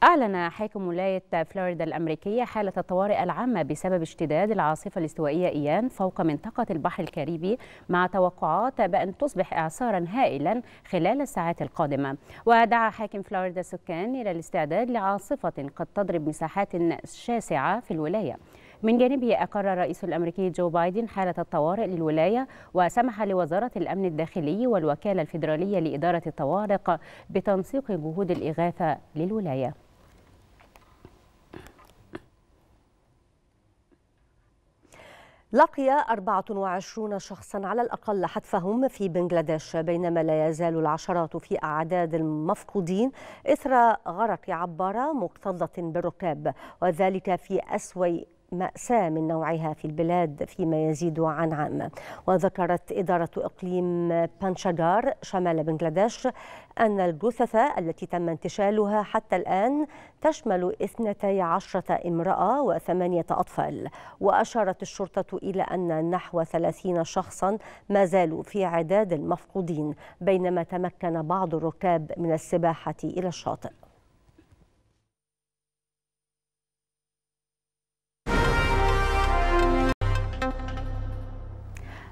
أعلن حاكم ولاية فلوريدا الأمريكية حالة الطوارئ العامة بسبب اشتداد العاصفة الاستوائية إيان فوق منطقة البحر الكاريبي مع توقعات بأن تصبح إعصارا هائلا خلال الساعات القادمة ودعا حاكم فلوريدا السكان إلى الاستعداد لعاصفة قد تضرب مساحات شاسعة في الولاية من جانبه أقر الرئيس الأمريكي جو بايدن حالة الطوارئ للولاية وسمح لوزارة الأمن الداخلي والوكالة الفيدرالية لإدارة الطوارئ بتنسيق جهود الإغاثة للولاية لقي 24 شخصا على الأقل حتفهم في بنغلاديش بينما لا يزال العشرات في أعداد المفقودين إثر غرق عبارة مكتظة بالركاب وذلك في أسوأ مأساة من نوعها في البلاد فيما يزيد عن عام وذكرت إدارة إقليم بانشاغار شمال بنغلاديش أن الجثث التي تم انتشالها حتى الآن تشمل 12 امرأة وثمانية أطفال وأشارت الشرطة إلى أن نحو 30 شخصا ما زالوا في عداد المفقودين بينما تمكن بعض الركاب من السباحة إلى الشاطئ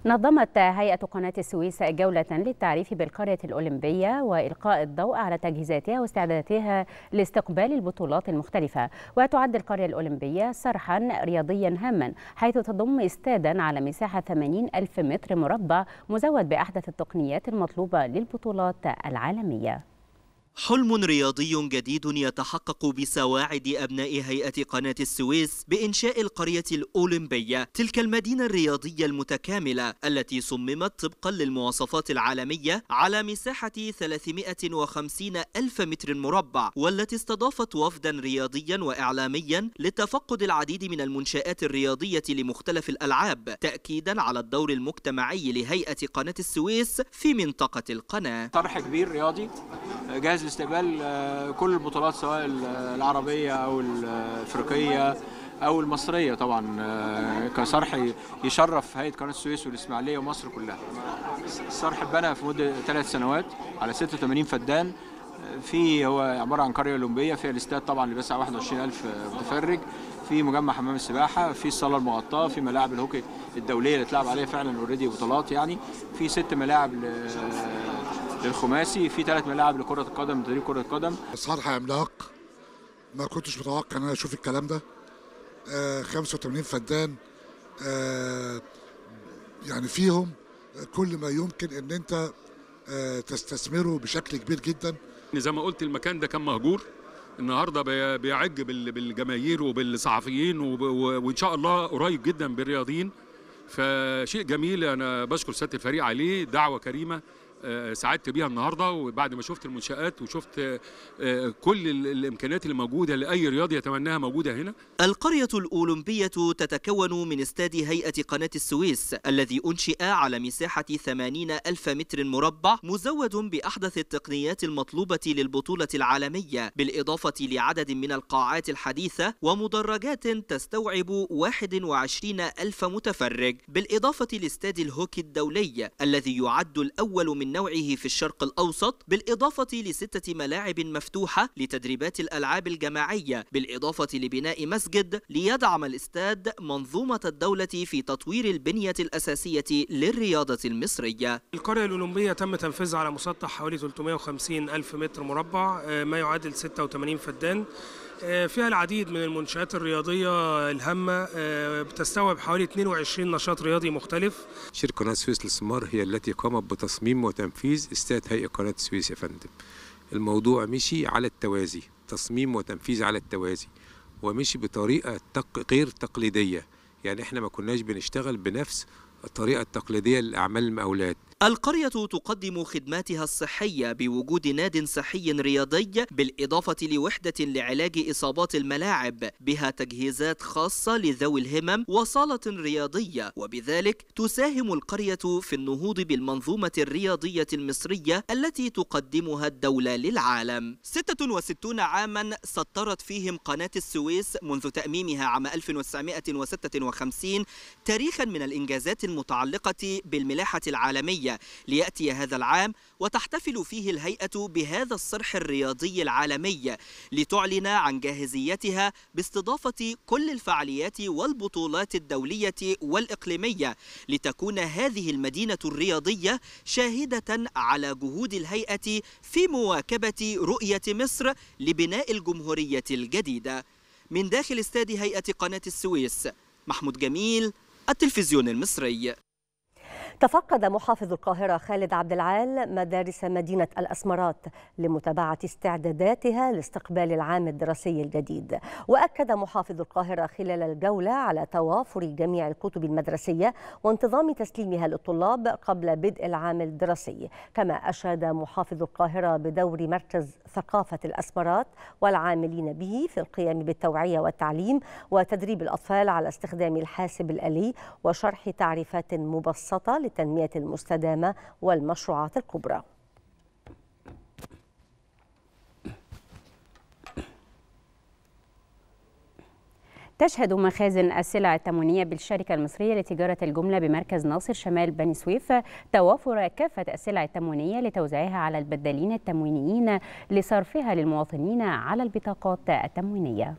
نظمت هيئة قناة السويس جولة للتعريف بالقرية الأولمبية وإلقاء الضوء على تجهيزاتها واستعداداتها لاستقبال البطولات المختلفة وتعد القرية الأولمبية صرحا رياضيا هاما حيث تضم استادا على مساحة 80 ألف متر مربع مزود بأحدث التقنيات المطلوبة للبطولات العالمية حلم رياضي جديد يتحقق بسواعد أبناء هيئة قناة السويس بإنشاء القرية الأولمبية تلك المدينة الرياضية المتكاملة التي صممت طبقا للمواصفات العالمية على مساحة 350 ألف متر مربع والتي استضافت وفدا رياضيا وإعلاميا لتفقد العديد من المنشآت الرياضية لمختلف الألعاب تأكيدا على الدور المجتمعي لهيئة قناة السويس في منطقة القناة طرح كبير رياضي جاهز جاهز لاستقبال آه، كل البطولات سواء العربيه او الافريقيه او المصريه طبعا آه، كصرح يشرف هيئه قناه السويس والاسماعيليه ومصر كلها الصرح اتبنى في مده ثلاث سنوات على 86 فدان آه، في هو عباره عن قريه اولمبيه فيها الاستاد طبعا اللي بيسع 21000 متفرج في مجمع حمام السباحه في الصاله المغطاه في ملاعب الهوكي الدوليه اللي اتلعب عليها فعلا اوريدي بطولات يعني في ست ملاعب للخماسي في ثلاث ملاعب لكره القدم تدريب كره القدم صرح عملاق ما كنتش متوقع ان انا اشوف الكلام ده آه 85 فدان آه يعني فيهم كل ما يمكن ان انت آه، تستثمره بشكل كبير جدا يعني زي ما قلت المكان ده كان مهجور النهارده بيعج بالجماهير وبالصحفيين وان شاء الله قريب جدا بالرياضيين فشيء جميل انا بشكر سياده الفريق عليه دعوه كريمه آه، سعدت بيها النهارده وبعد ما شفت المنشآت وشفت آه، آه، كل الامكانيات اللي موجوده لاي رياضي يتمناها موجوده هنا. القريه الاولمبيه تتكون من استاد هيئه قناه السويس الذي انشئ على مساحه 80 الف متر مربع مزود باحدث التقنيات المطلوبه للبطوله العالميه بالاضافه لعدد من القاعات الحديثه ومدرجات تستوعب 21 الف متفرج بالاضافه لاستاد الهوكي الدولي الذي يعد الاول من من نوعه في الشرق الأوسط بالإضافة لستة ملاعب مفتوحة لتدريبات الألعاب الجماعية بالإضافة لبناء مسجد ليدعم الاستاد منظومة الدولة في تطوير البنية الأساسية للرياضة المصرية القرية الأولمبية تم تنفيذها على مسطح حوالي 350 ألف متر مربع آه، ما يعادل 86 فدان آه، فيها العديد من المنشآت الرياضية الهامة آه، بتستوعب حوالي 22 نشاط رياضي مختلف شركة قناة السويس للاستثمار هي التي قامت بتصميم وتنفيذ استاد هيئة قناة السويس يا فندم الموضوع مشي على التوازي تصميم وتنفيذ على التوازي ومشي بطريقة تق... غير تقليدية يعني احنا ما كناش بنشتغل بنفس الطريقة التقليدية لأعمال المقاولات القرية تقدم خدماتها الصحية بوجود ناد صحي رياضي بالإضافة لوحدة لعلاج إصابات الملاعب بها تجهيزات خاصة لذوي الهمم وصالة رياضية وبذلك تساهم القرية في النهوض بالمنظومة الرياضية المصرية التي تقدمها الدولة للعالم 66 عاما سطرت فيهم قناة السويس منذ تأميمها عام 1956 تاريخا من الإنجازات المتعلقة بالملاحة العالمية ليأتي هذا العام وتحتفل فيه الهيئة بهذا الصرح الرياضي العالمي لتعلن عن جاهزيتها باستضافة كل الفعاليات والبطولات الدولية والإقليمية لتكون هذه المدينة الرياضية شاهدة على جهود الهيئة في مواكبة رؤية مصر لبناء الجمهورية الجديدة من داخل استاد هيئة قناة السويس محمود جميل التلفزيون المصري تفقد محافظ القاهرة خالد عبد العال مدارس مدينة الأسمرات لمتابعة استعداداتها لاستقبال العام الدراسي الجديد وأكد محافظ القاهرة خلال الجولة على توافر جميع الكتب المدرسية وانتظام تسليمها للطلاب قبل بدء العام الدراسي كما أشاد محافظ القاهرة بدور مركز ثقافة الأسمرات والعاملين به في القيام بالتوعية والتعليم وتدريب الأطفال على استخدام الحاسب الآلي وشرح تعريفات مبسطة التنمية المستدامة والمشروعات الكبرى تشهد مخازن السلع التموينية بالشركة المصرية لتجارة الجملة بمركز ناصر شمال بني سويف توافر كافة السلع التموينية لتوزيعها على البدالين التموينيين لصرفها للمواطنين على البطاقات التموينية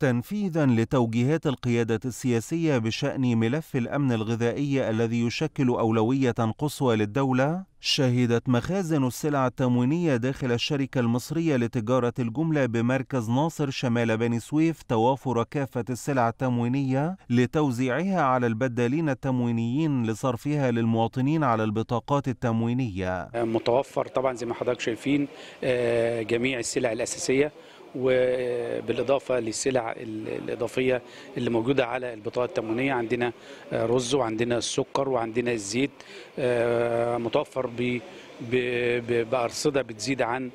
تنفيذا لتوجيهات القيادة السياسية بشأن ملف الأمن الغذائي الذي يشكل أولوية قصوى للدولة، شهدت مخازن السلع التموينية داخل الشركة المصرية لتجارة الجملة بمركز ناصر شمال بني سويف توافر كافة السلع التموينية لتوزيعها على البدالين التموينيين لصرفها للمواطنين على البطاقات التموينية. متوفر طبعا زي ما حضرتك شايفين آه، جميع السلع الأساسية وبالاضافه للسلع الاضافيه اللي موجوده على البطاقه التموينيه عندنا رز وعندنا السكر وعندنا الزيت آه، متوفر ب بارصده بتزيد عن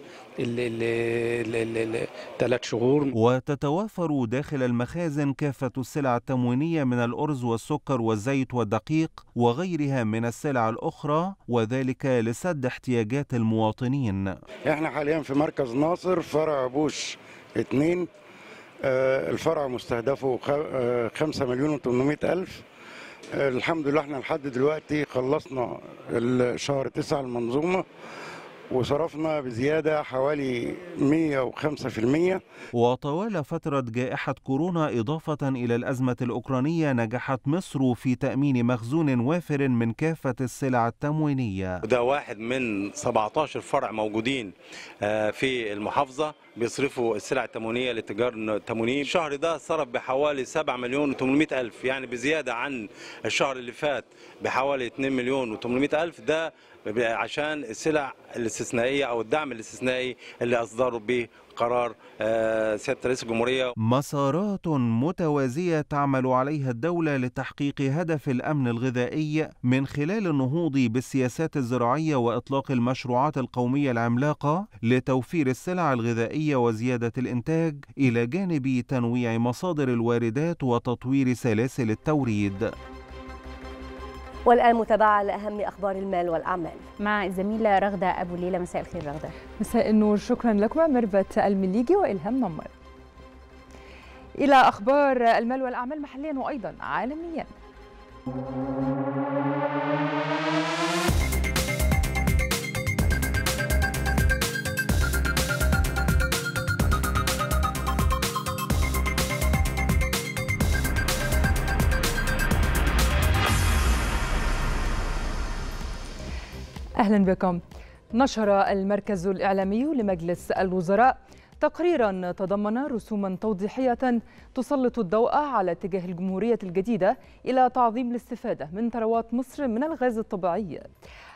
ثلاث شهور وتتوافر داخل المخازن كافة السلع التموينية من الأرز والسكر والزيت والدقيق وغيرها من السلع الأخرى وذلك لسد احتياجات المواطنين احنا حاليا في مركز ناصر فرع بوش 2 آه، الفرع مستهدفه 5 آه، مليون و800 ألف آه، الحمد لله احنا لحد دلوقتي خلصنا شهر 9 المنظومه وصرفنا بزيادة حوالي 105% وطوال فترة جائحة كورونا إضافة إلى الأزمة الأوكرانية نجحت مصر في تأمين مخزون وافر من كافة السلع التموينية ده واحد من 17 فرع موجودين آه، في المحافظة بيصرفوا السلع التموينية للتجار التموينيين الشهر ده صرف بحوالي 7 مليون و800 ألف يعني بزيادة عن الشهر اللي فات بحوالي 2 مليون و800 ألف ده عشان السلع الاستثنائيه او الدعم الاستثنائي اللي اصدروا به قرار آه، سياده رئيس الجمهوريه. مسارات متوازيه تعمل عليها الدوله لتحقيق هدف الامن الغذائي من خلال النهوض بالسياسات الزراعيه واطلاق المشروعات القوميه العملاقه لتوفير السلع الغذائيه وزياده الانتاج الى جانب تنويع مصادر الواردات وتطوير سلاسل التوريد. والآن متابعة لأهم أخبار المال والأعمال مع الزميلة رغدة أبو ليلى مساء الخير رغدة مساء النور شكرا لكم مربت المليجي وإلهام نمر إلى أخبار المال والأعمال محليا وأيضا عالميا أهلا بكم نشر المركز الإعلامي لمجلس الوزراء تقريرا تضمن رسوما توضيحية تسلط الضوء على اتجاه الجمهورية الجديدة إلى تعظيم الاستفادة من ثروات مصر من الغاز الطبيعي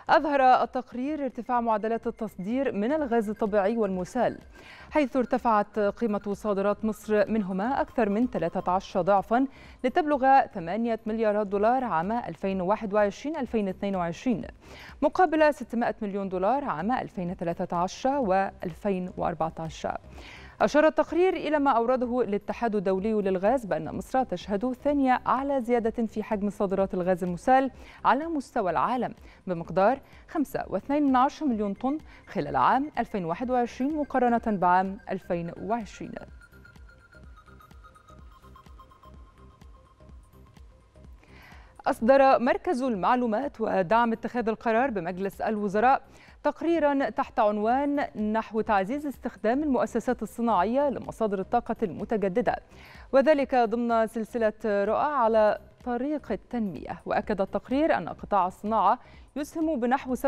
أظهر التقرير ارتفاع معدلات التصدير من الغاز الطبيعي والمسال حيث ارتفعت قيمة صادرات مصر منهما أكثر من 13 ضعفا لتبلغ 8 مليارات دولار عام 2021-2022 مقابل 600 مليون دولار عام 2013 و2014 أشار التقرير إلى ما أورده الاتحاد الدولي للغاز بأن مصر تشهد ثانية أعلى زيادة في حجم صادرات الغاز المسال على مستوى العالم بمقدار 5.2 مليون طن خلال عام 2021 مقارنة بعام 2020 أصدر مركز المعلومات ودعم اتخاذ القرار بمجلس الوزراء تقريرا تحت عنوان نحو تعزيز استخدام المؤسسات الصناعية لمصادر الطاقة المتجددة وذلك ضمن سلسلة رؤى على طريق التنمية وأكد التقرير أن قطاع الصناعة يسهم بنحو 17%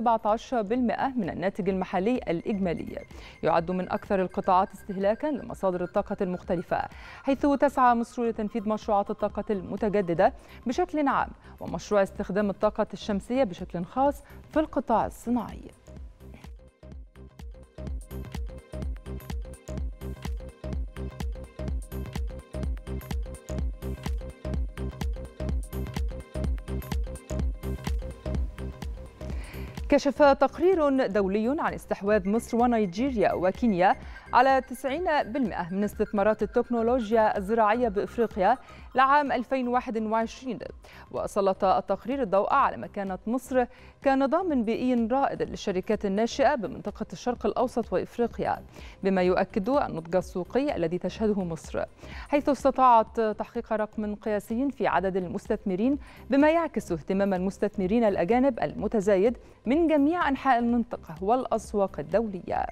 من الناتج المحلي الإجمالي يعد من أكثر القطاعات استهلاكا لمصادر الطاقة المختلفة حيث تسعى مصر لتنفيذ مشروعات الطاقة المتجددة بشكل عام ومشروع استخدام الطاقة الشمسية بشكل خاص في القطاع الصناعي كشف تقرير دولي عن استحواذ مصر ونيجيريا وكينيا على 90% من استثمارات التكنولوجيا الزراعية بإفريقيا لعام 2021 وسلط التقرير الضوء على مكانة مصر كنظام بيئي رائد للشركات الناشئة بمنطقة الشرق الأوسط وإفريقيا بما يؤكد النضج السوقي الذي تشهده مصر حيث استطاعت تحقيق رقم قياسي في عدد المستثمرين بما يعكس اهتمام المستثمرين الأجانب المتزايد من جميع أنحاء المنطقة والأسواق الدولية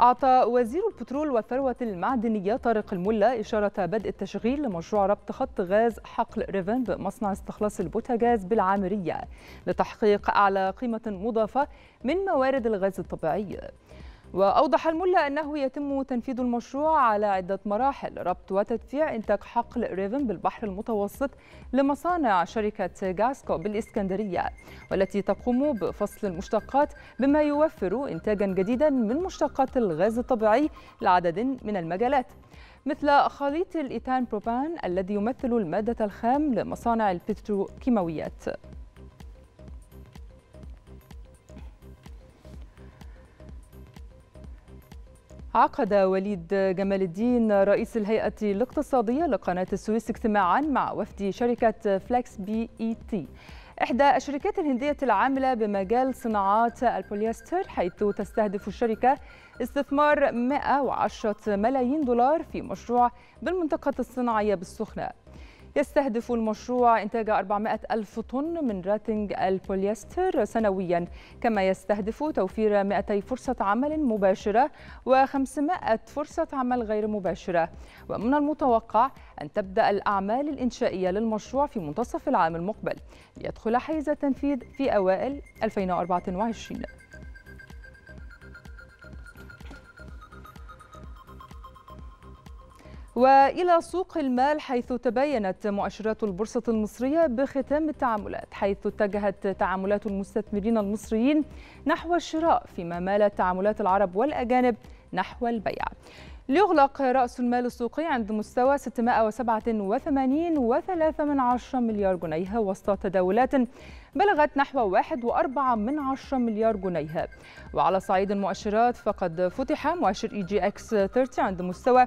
أعطى وزير البترول والثروة المعدنية طارق الملا إشارة بدء التشغيل لمشروع ربط خط غاز حقل ريفن بمصنع استخلاص البوتاجاز بالعامرية لتحقيق أعلى قيمة مضافة من موارد الغاز الطبيعي. وأوضح الملا أنه يتم تنفيذ المشروع على عدة مراحل ربط وتدفيع إنتاج حقل ريفن بالبحر المتوسط لمصانع شركة جاسكو بالإسكندرية والتي تقوم بفصل المشتقات بما يوفر إنتاجا جديدا من مشتقات الغاز الطبيعي لعدد من المجالات مثل خليط الإيثان بروبان الذي يمثل المادة الخام لمصانع البتروكيماويات عقد وليد جمال الدين رئيس الهيئة الاقتصادية لقناة السويس اجتماعا مع وفد شركة فلاكس بي اي تي إحدى الشركات الهندية العاملة بمجال صناعات البوليستر حيث تستهدف الشركة استثمار 110 ملايين دولار في مشروع بالمنطقة الصناعية بالسخنة يستهدف المشروع إنتاج 400 ألف طن من راتنج البوليستر سنويا كما يستهدف توفير 200 فرصة عمل مباشرة و500 فرصة عمل غير مباشرة ومن المتوقع أن تبدأ الأعمال الإنشائية للمشروع في منتصف العام المقبل ليدخل حيز التنفيذ في أوائل 2024 وإلى سوق المال حيث تبينت مؤشرات البورصة المصرية بختام التعاملات حيث اتجهت تعاملات المستثمرين المصريين نحو الشراء فيما مالت تعاملات العرب والأجانب نحو البيع ليغلق رأس المال السوقي عند مستوى 687.3 مليار جنيه وسط تداولات بلغت نحو 1.4 مليار جنيه وعلى صعيد المؤشرات فقد فتح مؤشر اي جي اكس 30 عند مستوى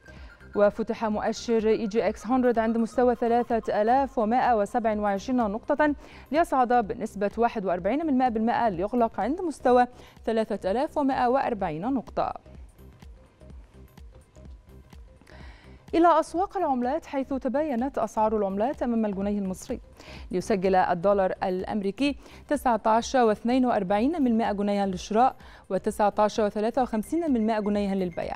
وفتح مؤشر اي جي اكس 100 عند مستوى 3127 نقطة ليصعد بنسبة 41% ليغلق عند مستوى 3140 نقطة. إلى أسواق العملات حيث تباينت أسعار العملات أمام الجنيه المصري ليسجل الدولار الأمريكي 19.42 جنيها للشراء و19.53 جنيها للبيع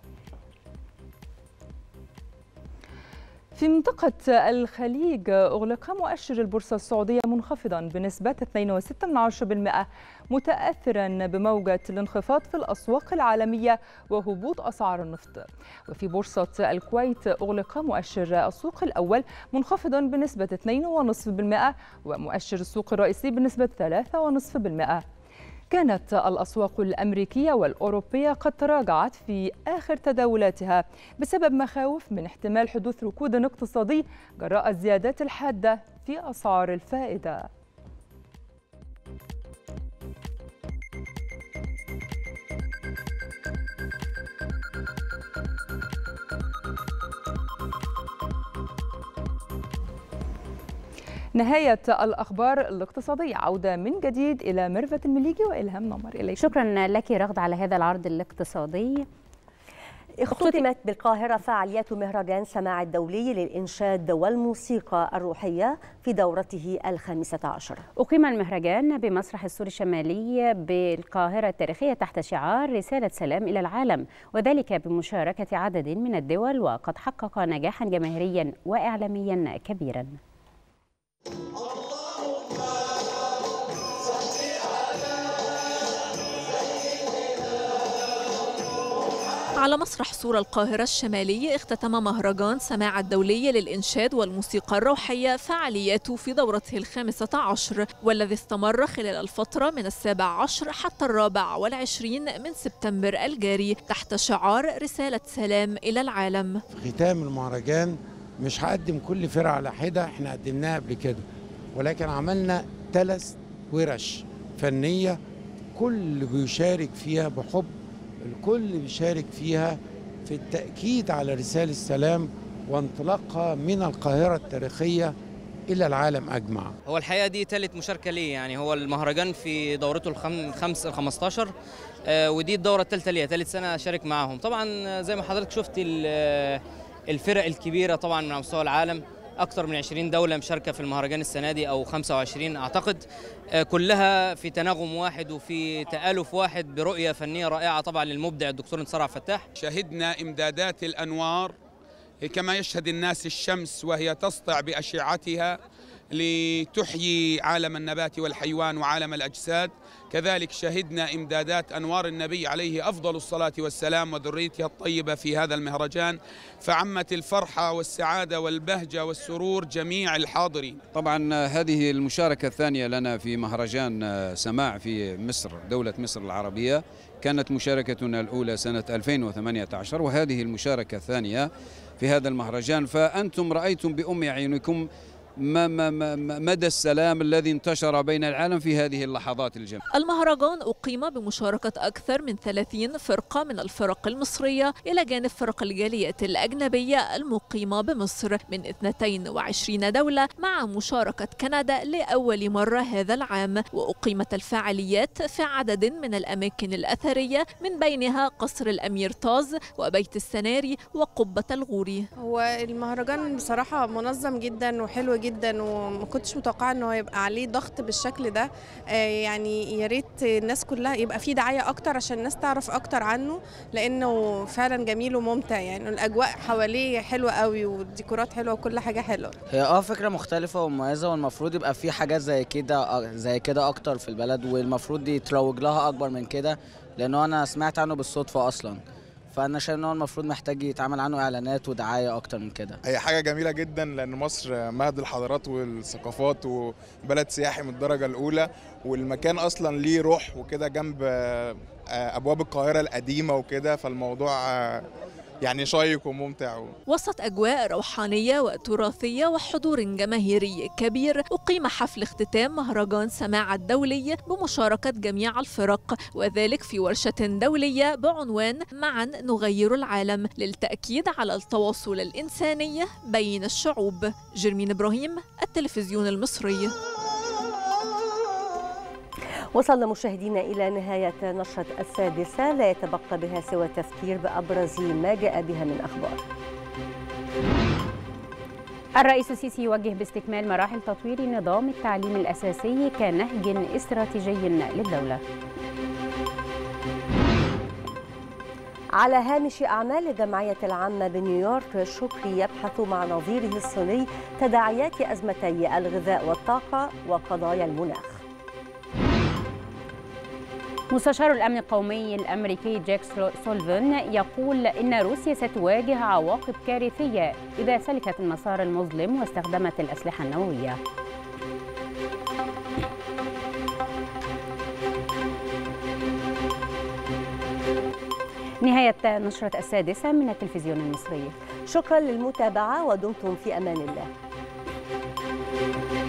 في منطقة الخليج أغلق مؤشر البورصة السعودية منخفضا بنسبة 2.6% متأثرا بموجة الانخفاض في الأسواق العالمية وهبوط أسعار النفط وفي بورصة الكويت أغلق مؤشر السوق الأول منخفضا بنسبة 2.5% ومؤشر السوق الرئيسي بنسبة 3.5% كانت الأسواق الأمريكية والأوروبية قد تراجعت في آخر تداولاتها بسبب مخاوف من احتمال حدوث ركود اقتصادي جراء الزيادات الحادة في أسعار الفائدة نهاية الأخبار الاقتصادية عودة من جديد إلى ميرفت المليجي وإلهام نمر إليك شكرا لك رغد على هذا العرض الاقتصادي اختتمت بالقاهرة فعاليات مهرجان سماع الدولي للإنشاد والموسيقى الروحية في دورته الخامسة عشر أقيم المهرجان بمسرح السور الشمالي بالقاهرة التاريخية تحت شعار رسالة سلام إلى العالم وذلك بمشاركة عدد من الدول وقد حقق نجاحا جماهيريا وإعلاميا كبيرا على مسرح صورة القاهرة الشمالي اختتم مهرجان سماع الدولية للإنشاد والموسيقى الروحية فعالياته في دورته الخامسة عشر والذي استمر خلال الفترة من السابع عشر حتى الرابع والعشرين من سبتمبر الجاري تحت شعار رسالة سلام إلى العالم في ختام المهرجان مش هقدم كل فرقه على حده احنا قدمناها قبل كده ولكن عملنا ثلاث ورش فنيه كل بيشارك فيها بحب الكل بيشارك فيها في التاكيد على رساله السلام وانطلاقها من القاهره التاريخيه الى العالم اجمع. هو الحقيقه دي ثالث مشاركه ليه يعني هو المهرجان في دورته الخمس ال 15 آه، ودي الدوره الثالثه ليا ثالث سنه اشارك معاهم طبعا آه، زي ما حضرتك شفت الفرق الكبيره طبعا من على مستوى العالم اكثر من 20 دوله مشاركه في المهرجان السنه دي او 25 اعتقد آه، كلها في تناغم واحد وفي تالف واحد برؤيه فنيه رائعه طبعا للمبدع الدكتور انصار عبد الفتاح شهدنا امدادات الانوار كما يشهد الناس الشمس وهي تسطع باشعتها لتحيي عالم النبات والحيوان وعالم الاجساد كذلك شهدنا إمدادات أنوار النبي عليه أفضل الصلاة والسلام وذريته الطيبة في هذا المهرجان فعمت الفرحة والسعادة والبهجة والسرور جميع الحاضرين طبعا هذه المشاركة الثانية لنا في مهرجان سماع في مصر دولة مصر العربية كانت مشاركتنا الأولى سنة 2018 وهذه المشاركة الثانية في هذا المهرجان فأنتم رأيتم بأم عينكم ما ما ما مدى السلام الذي انتشر بين العالم في هذه اللحظات الجميلة المهرجان أقيم بمشاركة أكثر من 30 فرقة من الفرق المصرية إلى جانب فرق الجاليات الأجنبية المقيمة بمصر من 22 دولة مع مشاركة كندا لأول مرة هذا العام وأقيمت الفعاليات في عدد من الأماكن الأثرية من بينها قصر الأمير طاز وبيت السناري وقبة الغوري هو المهرجان بصراحة منظم جدا وحلو جدا جدا وما كنتش متوقعه ان هو يبقى عليه ضغط بالشكل ده آه، يعني يا ريت الناس كلها يبقى فيه دعايه اكتر عشان الناس تعرف اكتر عنه لانه فعلا جميل وممتع يعني الاجواء حواليه حلوه قوي والديكورات حلوه وكل حاجه حلوه هي اه فكره مختلفه ومميزه والمفروض يبقى في حاجات زي كده آه، زي كده اكتر في البلد والمفروض يتروج لها اكبر من كده لانه انا سمعت عنه بالصدفه اصلا فانا شايف ان هو المفروض محتاج يتعمل عنه اعلانات ودعايه اكتر من كده هي حاجه جميله جدا لان مصر مهد الحضارات والثقافات وبلد سياحي من الدرجه الاولى والمكان اصلا ليه روح وكده جنب آه، ابواب القاهره القديمه وكده فالموضوع آه، يعني شيق وممتع و... وسط أجواء روحانية وتراثية وحضور جماهيري كبير أقيم حفل اختتام مهرجان سماع الدولي بمشاركة جميع الفرق وذلك في ورشة دولية بعنوان معا نغير العالم للتأكيد على التواصل الإنساني بين الشعوب جرمين إبراهيم التلفزيون المصري وصلنا مشاهدينا إلى نهاية نشرة السادسة لا يتبقى بها سوى التذكير بأبرز ما جاء بها من أخبار الرئيس السيسي يوجه باستكمال مراحل تطوير نظام التعليم الأساسي كنهج استراتيجي للدولة على هامش أعمال الجمعية العامة بنيويورك شكري يبحث مع نظيره الصيني تداعيات أزمتي الغذاء والطاقة وقضايا المناخ مستشار الأمن القومي الأمريكي جاك سولفن يقول إن روسيا ستواجه عواقب كارثية إذا سلكت المسار المظلم واستخدمت الأسلحة النووية نهاية نشرة السادسة من التلفزيون المصري شكرا للمتابعة ودمتم في أمان الله